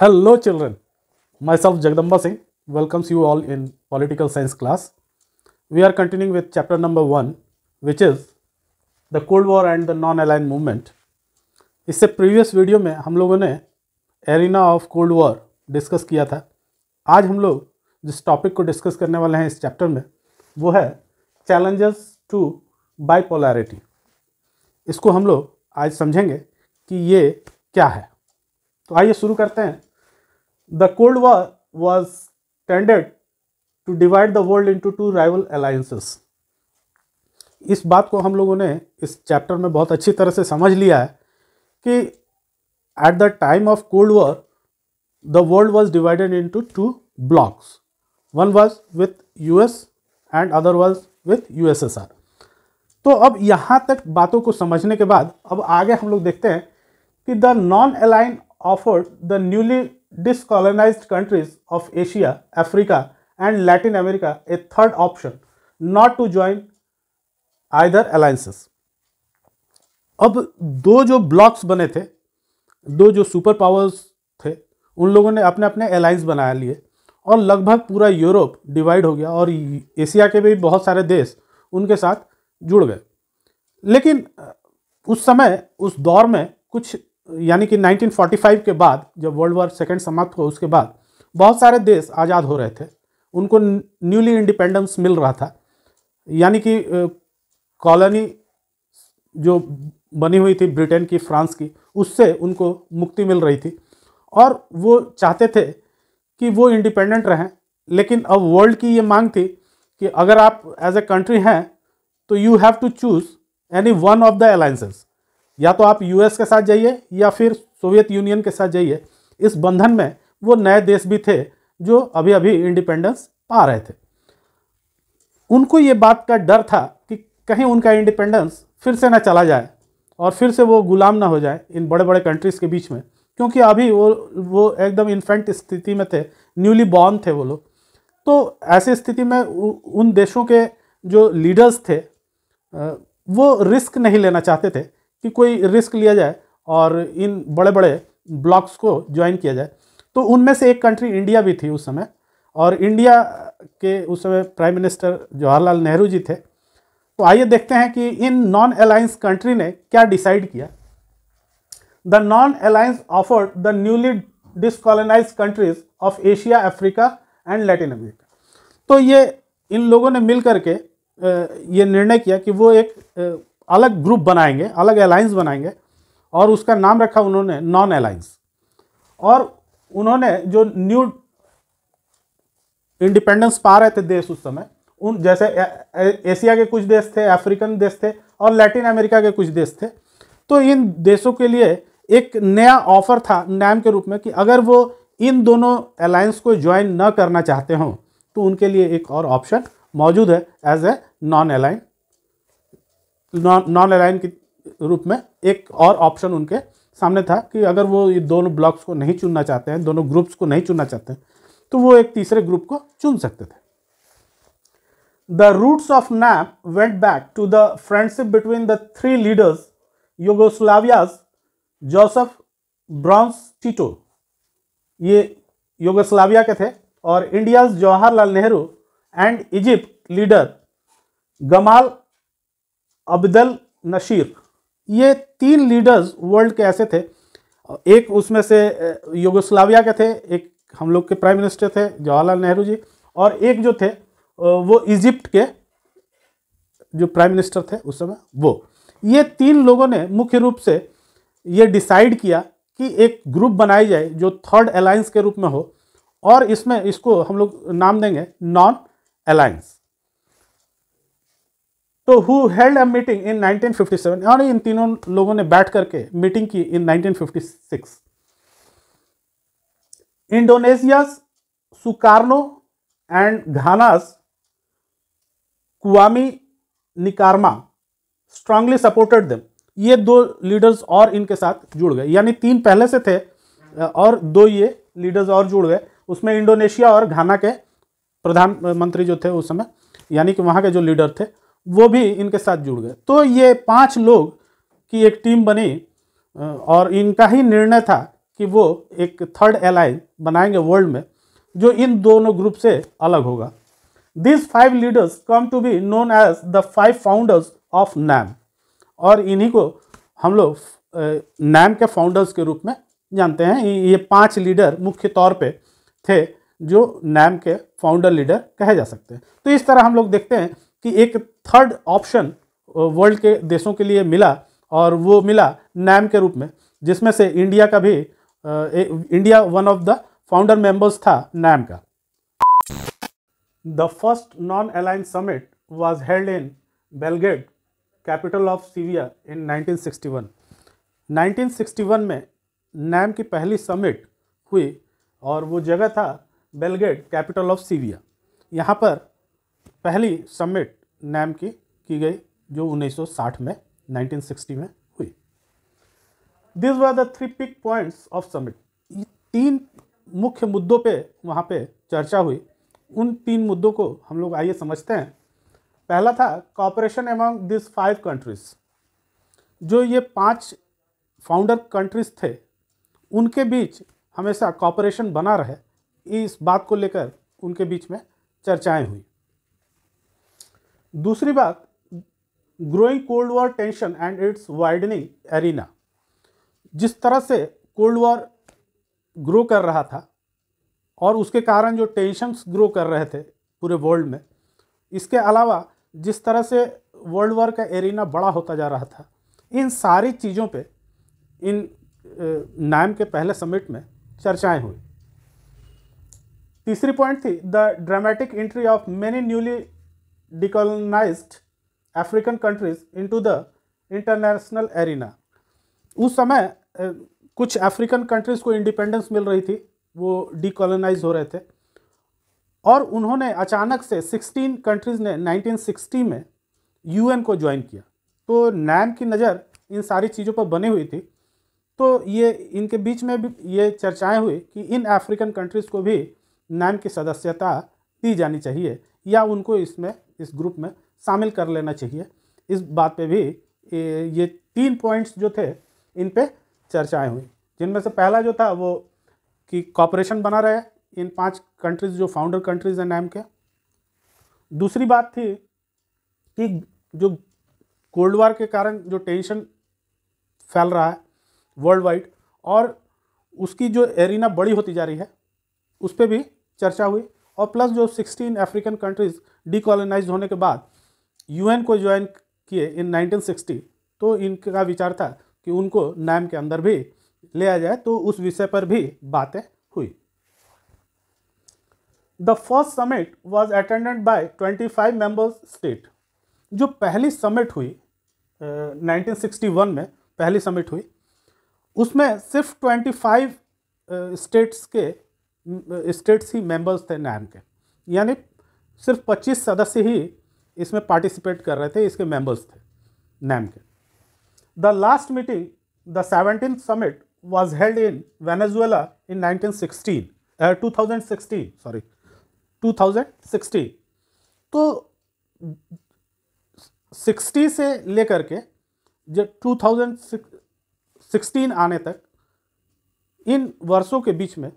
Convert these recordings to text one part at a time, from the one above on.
Hello children, myself Jagdamba Singh welcomes you all in political science class. We are continuing with chapter number 1 which is the Cold War and the Non-Aligned Movement. इससे previous video में हम लोगों ने arena of cold war discuss किया था आज हम लोग जिस टॉपिक को डिस्कस करने वाले हैं इस चैप्टर में वो है चैलेंजेस टू बाइपोलैरिटी इसको हम लोग आज समझेंगे कि ये क्या है तो आइए शुरू करते हैं the cold war was tended to divide the world into two rival alliances इस बात को हम लोगों ने इस चैप्टर में बहुत अच्छी तरह से समझ लिया है कि at the time of cold war the world was divided into two blocks one was with S and other was with R तो अब यहाँ तक बातों को समझने के बाद अब आगे हम लोग देखते हैं कि the non align offered the newly discolonized countries of Asia, Africa and Latin America a third option not to join either alliances. अब दो जो ब्लॉक्स बने थे दो जो सुपर पावर्स थे उन लोगों ने अपने अपने अलायंस बनाया लिए और लगभग पूरा यूरोप डिवाइड हो गया और एशिया के भी बहुत सारे देश उनके साथ जुड़ गए लेकिन उस समय उस दौर में कुछ यानी कि 1945 के बाद जब वर्ल्ड वॉर सेकेंड समाप्त हुआ उसके बाद बहुत सारे देश आज़ाद हो रहे थे उनको न्यूली इंडिपेंडेंस मिल रहा था यानी कि कॉलोनी जो बनी हुई थी ब्रिटेन की फ्रांस की उससे उनको मुक्ति मिल रही थी और वो चाहते थे कि वो इंडिपेंडेंट रहें लेकिन अब वर्ल्ड की ये मांग थी कि अगर आप एज ए कंट्री हैं तो you have to choose any one of the alliances या तो आप यूएस के साथ जाइए या फिर सोवियत यूनियन के साथ जाइए इस बंधन में वो नए देश भी थे जो अभी अभी इंडिपेंडेंस पा रहे थे उनको ये बात का डर था कि कहीं उनका इंडिपेंडेंस फिर से ना चला जाए और फिर से वो गुलाम ना हो जाए इन बड़े बड़े कंट्रीज़ के बीच में क्योंकि अभी वो वो एकदम इन्फेंट स्थिति में थे न्यूली बॉर्न थे वो लोग तो ऐसी स्थिति में उन देशों के जो लीडर्स थे वो रिस्क नहीं लेना चाहते थे कि कोई रिस्क लिया जाए और इन बड़े बड़े ब्लॉक्स को ज्वाइन किया जाए तो उनमें से एक कंट्री इंडिया भी थी उस समय और इंडिया के उस समय प्राइम मिनिस्टर जवाहरलाल नेहरू जी थे तो आइए देखते हैं कि इन नॉन अलायंस कंट्री ने क्या डिसाइड किया the non alliance offered the newly decolonize countries of Asia Africa and Latin America तो ये इन लोगों ने मिल के ये निर्णय किया कि वो एक अलग ग्रुप बनाएंगे अलग अलायंस बनाएंगे और उसका नाम रखा उन्होंने नॉन अलायंस और उन्होंने जो न्यू इंडिपेंडेंस पा रहे थे देश उस समय उन जैसे एशिया के कुछ देश थे अफ्रीकन देश थे और लैटिन अमेरिका के कुछ देश थे तो इन देशों के लिए एक नया ऑफर था नैम के रूप में कि अगर वो इन दोनों अलायंस को ज्वाइन न करना चाहते हों तो उनके लिए एक और ऑप्शन मौजूद है as a non align non align के रूप में एक और ऑप्शन उनके सामने था कि अगर वो ये दोनों ब्लॉक्स को नहीं चुनना चाहते हैं दोनों ग्रुप्स को नहीं चुनना चाहते हैं तो वो एक तीसरे ग्रुप को चुन सकते थे the roots of NAM went back to the friendship between the three leaders yugoslavia's Joseph Broz Tito ये योगोस्लाविया के थे और India's Jawaharlal Nehru and Egypt leader Gamal Abdel Nasser ये तीन लीडर्स वर्ल्ड के ऐसे थे एक उसमें से योगोस्लाविया के थे एक हम लोग के प्राइम मिनिस्टर थे जवाहरलाल नेहरू जी और एक जो थे वो इजिप्ट के जो प्राइम मिनिस्टर थे उस समय वो ये तीन लोगों ने मुख्य रूप से ये डिसाइड किया कि एक ग्रुप बनाई जाए जो थर्ड अलायंस के रूप में हो और इसमें इसको हम लोग नाम देंगे नॉन अलायंस तो who held a meeting in 1957 और इन तीनों लोगों ने बैठ करके मीटिंग की in 1956 Indonesia Sukarno and Ghana's Kwame Nkrumah strongly supported them ये दो लीडर्स और इनके साथ जुड़ गए यानी तीन पहले से थे और दो ये लीडर्स और जुड़ गए उसमें इंडोनेशिया और घाना के प्रधानमंत्री जो थे उस समय यानी कि वहाँ के जो लीडर थे वो भी इनके साथ जुड़ गए तो ये पांच लोग की एक टीम बनी और इनका ही निर्णय था कि वो एक थर्ड एलाइन बनाएंगे वर्ल्ड में जो इन दोनों ग्रुप से अलग होगा this five leaders come to be known as the five founders of NAM और इन्हीं को हम लोग नैम के फाउंडर्स के रूप में जानते हैं ये पांच लीडर मुख्य तौर पे थे जो नैम के फाउंडर लीडर कहे जा सकते हैं तो इस तरह हम लोग देखते हैं कि एक थर्ड ऑप्शन वर्ल्ड के देशों के लिए मिला और वो मिला नैम के रूप में जिसमें से इंडिया का भी India one of the founder members था नैम का the first non alliance summit was held in Belgrade capital of सीविया इन 1961 1961 में नैम की पहली समिट हुई और वो जगह था बेलगेड कैपिटल ऑफ सीविया यहाँ पर पहली समिट नैम की की गई जो 1960 में 1960 में हुई this were the three big points of summit तीन मुख्य मुद्दों पे वहाँ पे चर्चा हुई उन तीन मुद्दों को हम लोग आइए समझते हैं पहला था cooperation among this five countries जो ये पांच फाउंडर कंट्रीज़ थे उनके बीच हमेशा कॉपरेशन बना रहे इस बात को लेकर उनके बीच में चर्चाएं हुई दूसरी बात growing cold war tension and its widening arena जिस तरह से कोल्ड वॉर ग्रो कर रहा था और उसके कारण जो टेंशन्स ग्रो कर रहे थे पूरे वर्ल्ड में इसके अलावा जिस तरह से वर्ल्ड वॉर का एरिना बड़ा होता जा रहा था इन सारी चीज़ों पे इन नाम के पहले समिट में चर्चाएं हुई तीसरी पॉइंट थी the dramatic entry of many newly decolonized African countries into the international arena उस समय कुछ अफ्रीकन कंट्रीज़ को इंडिपेंडेंस मिल रही थी वो डिकोलोनाइज हो रहे थे और उन्होंने अचानक से 16 कंट्रीज़ ने 1960 में यूएन को ज्वाइन किया तो नैम की नज़र इन सारी चीज़ों पर बनी हुई थी तो ये इनके बीच में भी ये चर्चाएं हुई कि इन अफ्रीकन कंट्रीज़ को भी नैम की सदस्यता दी जानी चाहिए या उनको इसमें इस ग्रुप में शामिल कर लेना चाहिए इस बात पे भी ये तीन पॉइंट्स जो थे इन पे चर्चाएं हुई जिनमें से पहला जो था वो कि कॉपरेशन बना रहे इन पांच कंट्रीज जो फाउंडर कंट्रीज हैं नैम के दूसरी बात थी कि जो कोल्ड वार के कारण जो टेंशन फैल रहा है वर्ल्ड वाइड और उसकी जो एरिना बड़ी होती जा रही है उस पर भी चर्चा हुई और प्लस जो 16 अफ्रीकन कंट्रीज डिकॉलोनाइज होने के बाद यूएन को ज्वाइन किए इन 1960 तो इनका विचार था कि उनको नैम के अंदर भी ले आ जाए तो उस विषय पर भी बातें हुई the first summit was attended by 25 members state जो पहली समिट हुई uh, सिक्सटी वन में पहली समिट हुई उसमें सिर्फ ट्वेंटी फाइव स्टेट्स के स्टेट्स ही मेंबर्स थे नैम के यानी सिर्फ 25 सदस्य ही इसमें पार्टिसिपेट कर रहे थे इसके मेंबर्स थे नैम के the last meeting the seventeen summit was held in Venezuela in nineteen sixteen two thousand sixteen sorry two thousand sixteen तो सिक्सटी से लेकर के जब टू थाउजेंड सिक्सटीन आने तक इन वर्षों के बीच में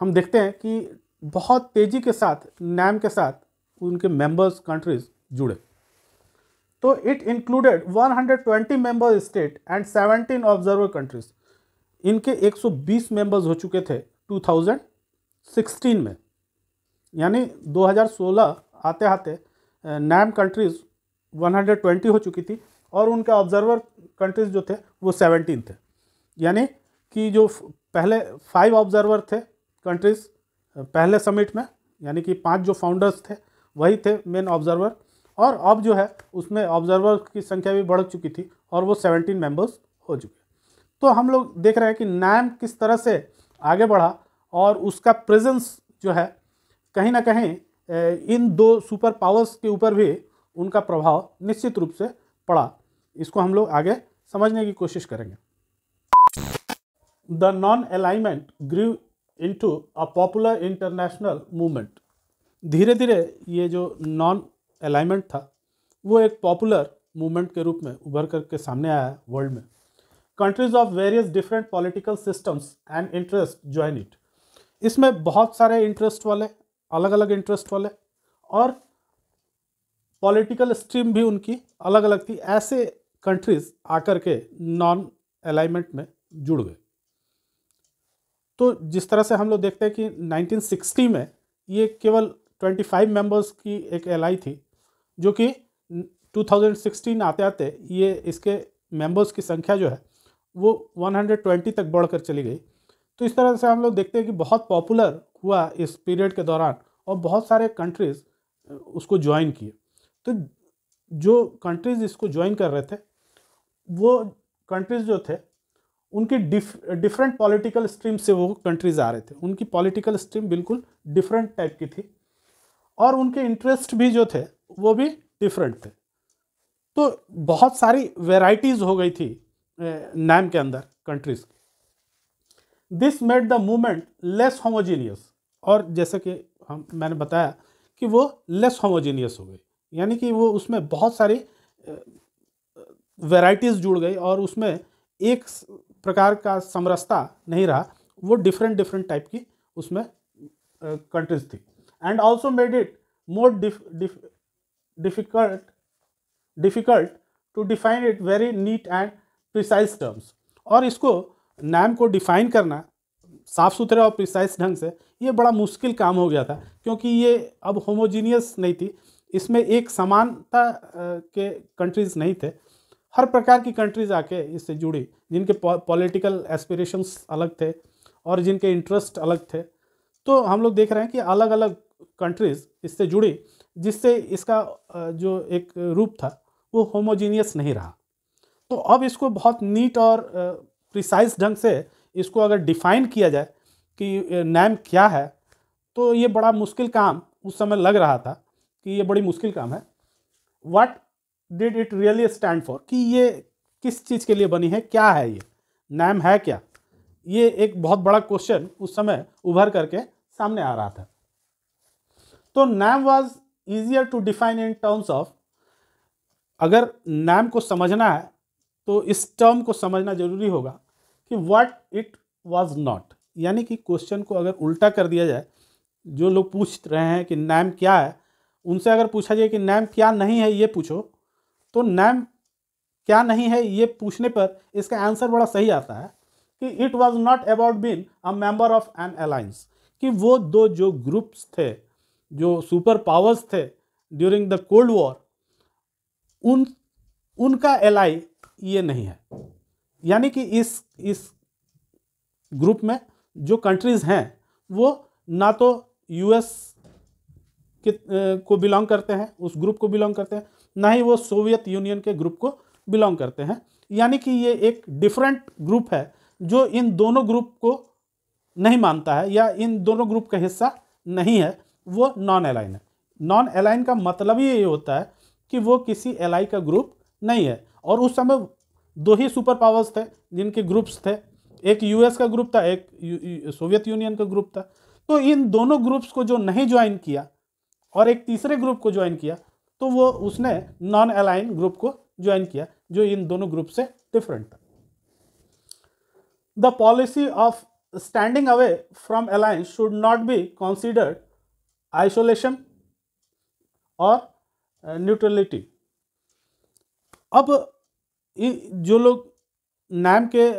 हम देखते हैं कि बहुत तेज़ी के साथ नैम के साथ उनके मेंबर्स कंट्रीज जुड़े तो it included 120 member state and 17 observer countries इनके 120 मेंबर्स हो चुके थे 2016 में यानी 2016 आते आते नैम कंट्रीज 120 हो चुकी थी और उनके ऑब्जर्वर कंट्रीज जो थे वो 17 थे यानी कि जो पहले फाइव ऑब्जर्वर थे कंट्रीज पहले समिट में यानी कि पांच जो फाउंडर्स थे वही थे मेन ऑब्जर्वर और अब जो है उसमें ऑब्जर्वर की संख्या भी बढ़ चुकी थी और वो सेवेंटीन मेंबर्स हो चुके तो हम लोग देख रहे हैं कि नैम किस तरह से आगे बढ़ा और उसका प्रेजेंस जो है कहीं ना कहीं इन दो सुपर पावर्स के ऊपर भी उनका प्रभाव निश्चित रूप से पड़ा इसको हम लोग आगे समझने की कोशिश करेंगे the non alignment grew into a popular international movement धीरे धीरे ये जो नॉन अलाइनमेंट था वो एक पॉपुलर मूवमेंट के रूप में उभर करके सामने आया वर्ल्ड में countries of various different political systems and interest join it इसमें बहुत सारे इंटरेस्ट वाले अलग अलग इंटरेस्ट वाले और पॉलिटिकल स्ट्रीम भी उनकी अलग अलग थी ऐसे कंट्रीज आकर के नॉन अलाइनमेंट में जुड़ गए तो जिस तरह से हम लोग देखते हैं कि 1960 में ये केवल 25 मेंबर्स की एक एल थी जो कि 2016 आते आते ये इसके मेंबर्स की संख्या जो है वो 120 तक बढ़कर चली गई तो इस तरह से हम लोग देखते हैं कि बहुत पॉपुलर हुआ इस पीरियड के दौरान और बहुत सारे कंट्रीज़ उसको ज्वाइन किए तो जो कंट्रीज़ इसको ज्वाइन कर रहे थे वो कंट्रीज़ जो थे उनकी डिफ डिफरेंट पॉलिटिकल स्ट्रीम से वो कंट्रीज़ आ रहे थे उनकी पॉलिटिकल स्ट्रीम बिल्कुल डिफरेंट टाइप की थी और उनके इंटरेस्ट भी जो थे वो भी डिफरेंट थे तो बहुत सारी वेराइटीज़ हो गई थी नैम के अंदर कंट्रीज़ की this made the movement less homogeneous और जैसा कि हम मैंने बताया कि वो लेस होमोजीनियस हो गई यानी कि वो उसमें बहुत सारी वेराइटीज़ जुड़ गई और उसमें एक प्रकार का समरसता नहीं रहा वो डिफरेंट डिफरेंट टाइप की उसमें कंट्रीज uh, थी and also made it more difficult difficult to define it very neat and precise terms और इसको नैम को डिफाइन करना साफ़ सुथरे और प्रिसाइज ढंग से ये बड़ा मुश्किल काम हो गया था क्योंकि ये अब होमोजीनियस नहीं थी इसमें एक समानता के कंट्रीज नहीं थे हर प्रकार की कंट्रीज आके इससे जुड़ी जिनके पॉलिटिकल एस्पिरेशंस अलग थे और जिनके इंटरेस्ट अलग थे तो हम लोग देख रहे हैं कि अलग अलग कंट्रीज़ इससे जुड़ी जिससे इसका जो एक रूप था वो होमोजीनियस नहीं रहा तो अब इसको बहुत नीट और प्रिसाइज ढंग से इसको अगर डिफाइन किया जाए कि नैम क्या है तो ये बड़ा मुश्किल काम उस समय लग रहा था कि ये बड़ी मुश्किल काम है what did it really stand for कि ये किस चीज़ के लिए बनी है क्या है ये नैम है क्या ये एक बहुत बड़ा क्वेश्चन उस समय उभर करके सामने आ रहा था तो NAM was easier to define in terms of अगर नैम को समझना है तो इस टर्म को समझना जरूरी होगा कि व्हाट इट वॉज नॉट यानी कि क्वेश्चन को अगर उल्टा कर दिया जाए जो लोग पूछ रहे हैं कि नैम क्या है उनसे अगर पूछा जाए कि नैम क्या नहीं है ये पूछो तो नैम क्या नहीं है ये पूछने पर इसका आंसर बड़ा सही आता है कि it was not about been a member of an alliance कि वो दो जो ग्रुप्स थे जो सुपर पावर्स थे ड्यूरिंग द कोल्ड वॉर उन उनका एलाई ये नहीं है यानी कि इस इस ग्रुप में जो कंट्रीज़ हैं वो ना तो यूएस के को बिलोंग करते हैं उस ग्रुप को बिलोंग करते हैं ना ही वो सोवियत यूनियन के ग्रुप को बिलोंग करते हैं यानी कि ये एक डिफरेंट ग्रुप है जो इन दोनों ग्रुप को नहीं मानता है या इन दोनों ग्रुप का हिस्सा नहीं है वो नॉन एलाइन है नॉन एलाइन का मतलब ही ये होता है कि वो किसी एलाई का ग्रुप नहीं है और उस समय दो ही सुपर पावर्स थे जिनके ग्रुप्स थे एक यूएस का ग्रुप था एक सोवियत यूनियन का ग्रुप था तो इन दोनों ग्रुप्स को जो नहीं ज्वाइन किया और एक तीसरे ग्रुप को ज्वाइन किया तो वो उसने नॉन अलाइन ग्रुप को ज्वाइन किया जो इन दोनों ग्रुप से डिफरेंट था the policy of standing away from alliance should not be considered isolation और न्यूट्रलिटी अब जो लोग नैम के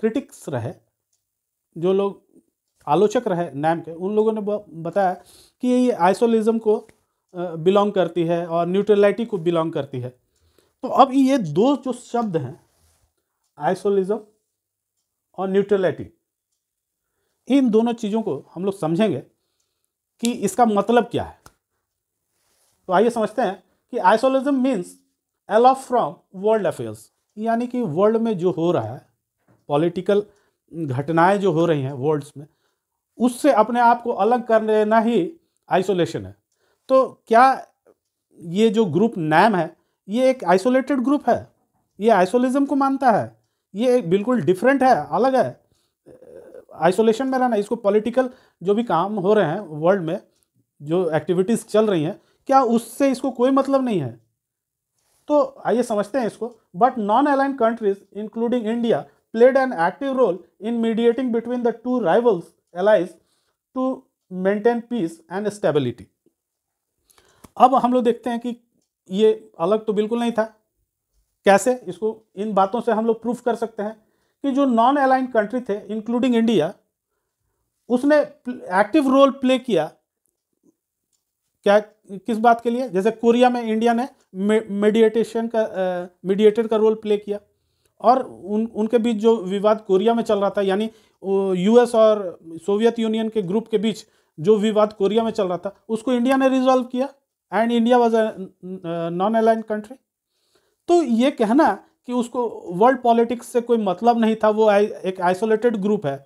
क्रिटिक्स uh, रहे जो लोग आलोचक रहे नैम के उन लोगों ने बताया कि ये आइसोलिज्म को बिलोंग करती है और न्यूट्रलिटी को बिलोंग करती है तो अब ये दो जो शब्द हैं आइसोलिज्म और न्यूट्रलिटी इन दोनों चीज़ों को हम लोग समझेंगे कि इसका मतलब क्या है तो आइए समझते हैं कि isolationism means aloof from world affairs यानी कि वर्ल्ड में जो हो रहा है पॉलिटिकल घटनाएं जो हो रही हैं वर्ल्ड्स में उससे अपने आप को अलग कर लेना ही आइसोलेशन है तो क्या ये जो ग्रुप नैम है ये एक आइसोलेटेड ग्रुप है ये आइसोलिज्म को मानता है ये एक बिल्कुल डिफरेंट है अलग है आइसोलेशन में रहना इसको पॉलिटिकल जो भी काम हो रहे हैं वर्ल्ड में जो एक्टिविटीज़ चल रही हैं क्या उससे इसको कोई मतलब नहीं है तो आइए समझते हैं इसको but non align countries including India played an active role in mediating between the two rivals allies to maintain peace and stability अब हम लोग देखते हैं कि ये अलग तो बिल्कुल नहीं था कैसे इसको इन बातों से हम लोग प्रूफ कर सकते हैं कि जो नॉन अलाइन कंट्री थे इंक्लूडिंग इंडिया उसने एक्टिव रोल प्ले किया क्या किस बात के लिए जैसे कोरिया में इंडिया ने मेडिएटेशन का मीडिएटर का रोल प्ले किया और उन उनके बीच जो विवाद कोरिया में चल रहा था यानी यूएस और सोवियत यूनियन के ग्रुप के बीच जो विवाद कोरिया में चल रहा था उसको इंडिया ने रिजॉल्व किया and India was a non align country तो ये कहना कि उसको वर्ल्ड पॉलिटिक्स से कोई मतलब नहीं था वो एक आइसोलेटेड ग्रुप है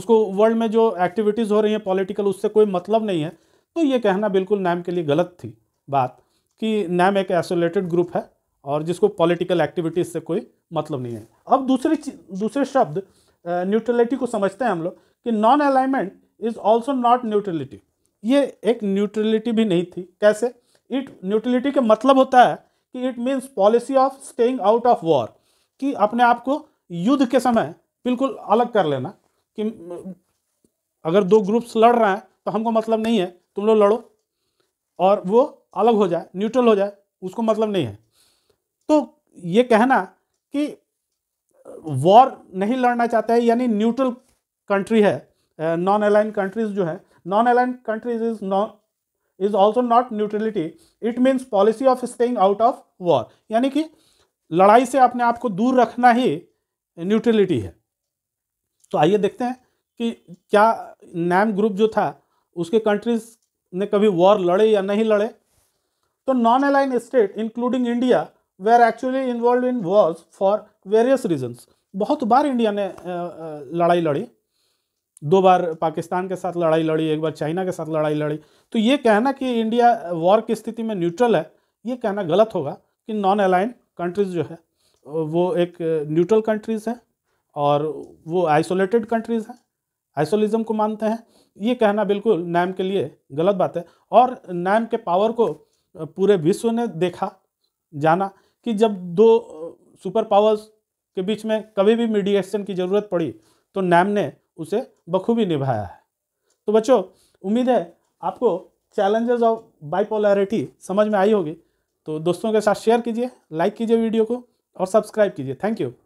उसको वर्ल्ड में जो एक्टिविटीज़ हो रही हैं पॉलिटिकल उससे कोई मतलब नहीं है तो ये कहना बिल्कुल नैम के लिए गलत थी बात कि नैम एक आइसोलेटेड ग्रुप है और जिसको पॉलिटिकल एक्टिविटीज़ से कोई मतलब नहीं है अब दूसरी दूसरे शब्द न्यूट्रलिटी uh, को समझते हैं हम लोग कि non alignment is also not neutrality ये एक न्यूट्रलिटी भी नहीं थी कैसे इट न्यूट्रलिटी के मतलब होता है कि it means policy of staying out of war कि अपने आप को युद्ध के समय बिल्कुल अलग कर लेना कि अगर दो ग्रुप्स लड़ रहे हैं तो हमको मतलब नहीं है तुम लोग लड़ो और वो अलग हो जाए न्यूट्रल हो जाए उसको मतलब नहीं है तो ये कहना कि वॉर नहीं लड़ना चाहता है यानी न्यूट्रल कंट्री है नॉन अलाइन कंट्रीज जो है non-aligned countries is non is also not neutrality. It means policy of staying out of war. यानी कि लड़ाई से अपने आप को दूर रखना ही न्यूट्रलिटी है तो आइए देखते हैं कि क्या नैम ग्रुप जो था उसके कंट्रीज ने कभी वॉर लड़े या नहीं लड़े तो non align state including India they are actually involve in wars for various reasons बहुत बार इंडिया ने लड़ाई लड़ी दो बार पाकिस्तान के साथ लड़ाई लड़ी एक बार चाइना के साथ लड़ाई लड़ी तो ये कहना कि इंडिया वॉर की स्थिति में न्यूट्रल है ये कहना गलत होगा कि नॉन अलाइन कंट्रीज़ जो है वो एक न्यूट्रल कंट्रीज़ हैं और वो आइसोलेटेड कंट्रीज़ हैं आइसोलिज्म को मानते हैं ये कहना बिल्कुल नैम के लिए गलत बात है और नैम के पावर को पूरे विश्व ने देखा जाना कि जब दो सुपर पावर्स के बीच में कभी भी मीडिएशन की ज़रूरत पड़ी तो नैम ने उसे बखूबी निभाया है तो बच्चों उम्मीद है आपको चैलेंजेस ऑफ बाइपोलैरिटी समझ में आई होगी तो दोस्तों के साथ शेयर कीजिए लाइक कीजिए वीडियो को और सब्सक्राइब कीजिए थैंक यू